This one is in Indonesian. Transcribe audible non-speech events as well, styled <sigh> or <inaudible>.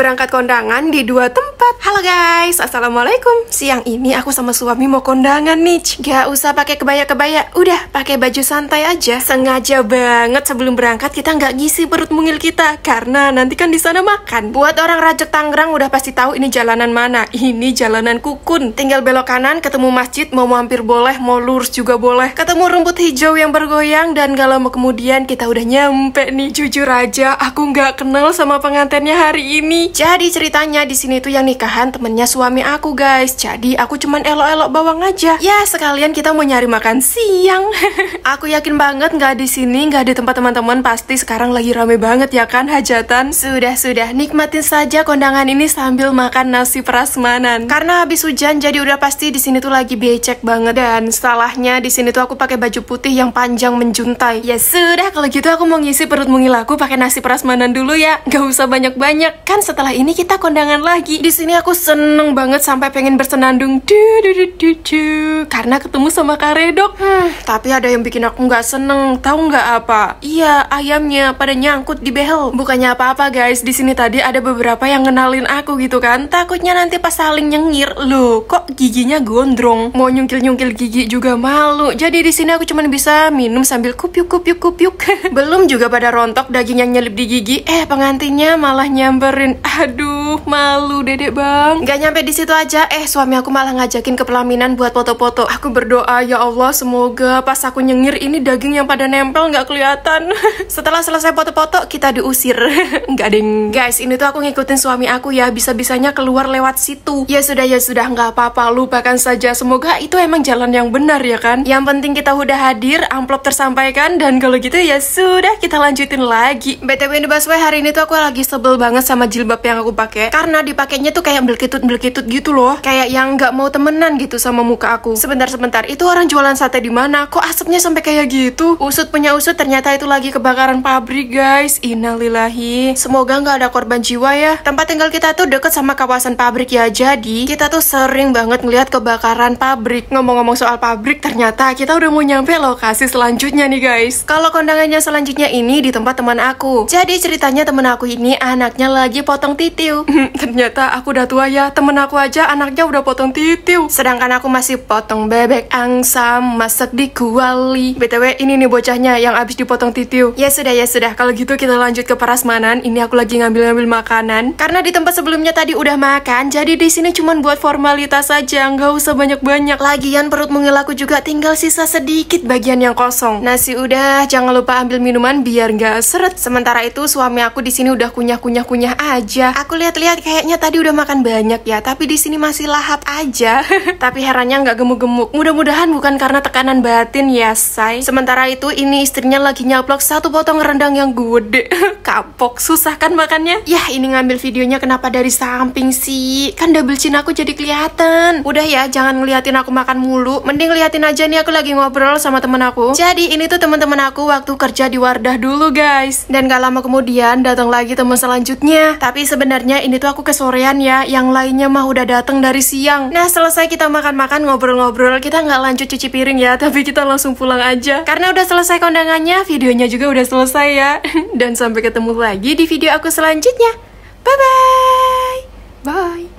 berangkat kondangan di dua tempat. Halo guys, assalamualaikum. Siang ini aku sama suami mau kondangan nih. Gak usah pakai kebaya-kebaya, udah pakai baju santai aja. Sengaja banget sebelum berangkat kita nggak ngisi perut mungil kita karena nanti kan di sana makan. Buat orang Rajek Tangerang udah pasti tahu ini jalanan mana. Ini jalanan Kukun. Tinggal belok kanan, ketemu masjid, mau mampir boleh, mau lurus juga boleh. Ketemu rumput hijau yang bergoyang dan gak lama kemudian kita udah nyampe nih. Jujur aja, aku nggak kenal sama pengantinnya hari ini jadi ceritanya di sini tuh yang nikahan temennya suami aku guys. Jadi aku cuman elok-elok bawang aja. Ya sekalian kita mau nyari makan siang. <laughs> aku yakin banget nggak di sini nggak di tempat teman-teman pasti sekarang lagi rame banget ya kan hajatan. Sudah sudah nikmatin saja kondangan ini sambil makan nasi prasmanan. Karena habis hujan jadi udah pasti di sini tuh lagi becek banget dan salahnya di sini tuh aku pakai baju putih yang panjang menjuntai. Ya sudah kalau gitu aku mau ngisi perut mungil aku pakai nasi prasmanan dulu ya. Gak usah banyak-banyak kan setelah setelah ini kita kondangan lagi. Di sini aku seneng banget sampai pengen bersenandung. Du, du, du, du, du. Karena ketemu sama Redok. Hmm, tapi ada yang bikin aku nggak seneng. Tahu nggak apa? Iya, ayamnya pada nyangkut di behel. Bukannya apa-apa guys, di sini tadi ada beberapa yang ngenalin aku gitu kan. Takutnya nanti pas saling nyengir, loh kok giginya gondrong. Mau nyungkil-nyungkil gigi juga malu. Jadi di sini aku cuman bisa minum sambil kupyuk kupyuk kupyuk. <laughs> Belum juga pada rontok daging yang nyelip di gigi. Eh pengantinnya malah nyamperin. Aduh, malu dedek bang. Gak nyampe di situ aja, eh suami aku malah ngajakin ke pelaminan buat foto-foto. Aku berdoa, ya Allah semoga pas aku nyengir ini daging yang pada nempel nggak kelihatan. <laughs> Setelah selesai foto-foto, kita diusir. <laughs> Nggak ding. Guys, ini tuh aku ngikutin suami aku ya, bisa-bisanya keluar lewat situ. Ya sudah, ya sudah, nggak apa-apa, lupakan saja. Semoga itu emang jalan yang benar ya kan. Yang penting kita udah hadir, amplop tersampaikan, dan kalau gitu ya sudah, kita lanjutin lagi. BTW ini Baswe, hari ini tuh aku lagi sebel banget sama jilbab jilbab yang aku pakai karena dipakainya tuh kayak belkitut belkitut gitu loh kayak yang nggak mau temenan gitu sama muka aku sebentar sebentar itu orang jualan sate di mana kok asapnya sampai kayak gitu usut punya usut ternyata itu lagi kebakaran pabrik guys innalillahi semoga nggak ada korban jiwa ya tempat tinggal kita tuh deket sama kawasan pabrik ya jadi kita tuh sering banget ngelihat kebakaran pabrik ngomong-ngomong soal pabrik ternyata kita udah mau nyampe lokasi selanjutnya nih guys kalau kondangannya selanjutnya ini di tempat teman aku jadi ceritanya teman aku ini anaknya lagi pot potong titiu. <laughs> Ternyata aku udah tua ya, temen aku aja anaknya udah potong titiu. Sedangkan aku masih potong bebek angsa, masak di kuali. BTW ini nih bocahnya yang abis dipotong titiu. Ya sudah, ya sudah. Kalau gitu kita lanjut ke perasmanan. Ini aku lagi ngambil-ngambil makanan. Karena di tempat sebelumnya tadi udah makan, jadi di sini cuma buat formalitas aja, nggak usah banyak-banyak. Lagian perut mungil aku juga tinggal sisa sedikit bagian yang kosong. Nasi udah, jangan lupa ambil minuman biar nggak seret. Sementara itu suami aku di sini udah kunyah-kunyah-kunyah aja aja. Aku lihat-lihat kayaknya tadi udah makan banyak ya, tapi di sini masih lahap aja. <laughs> tapi herannya nggak gemuk-gemuk. Mudah-mudahan bukan karena tekanan batin ya, say. Sementara itu ini istrinya lagi nyaplok satu potong rendang yang gede. <laughs> Kapok, susah kan makannya? Yah, ini ngambil videonya kenapa dari samping sih? Kan double chin aku jadi kelihatan. Udah ya, jangan ngeliatin aku makan mulu. Mending liatin aja nih aku lagi ngobrol sama temen aku. Jadi ini tuh temen-temen aku waktu kerja di Wardah dulu, guys. Dan gak lama kemudian datang lagi temen selanjutnya. Tapi tapi sebenarnya ini tuh aku kesorean ya, yang lainnya mah udah datang dari siang. Nah selesai kita makan-makan ngobrol-ngobrol, kita nggak lanjut cuci piring ya, <laughs> tapi kita langsung pulang aja. Karena udah selesai kondangannya, videonya juga udah selesai ya. <laughs> Dan sampai ketemu lagi di video aku selanjutnya. Bye-bye! Bye.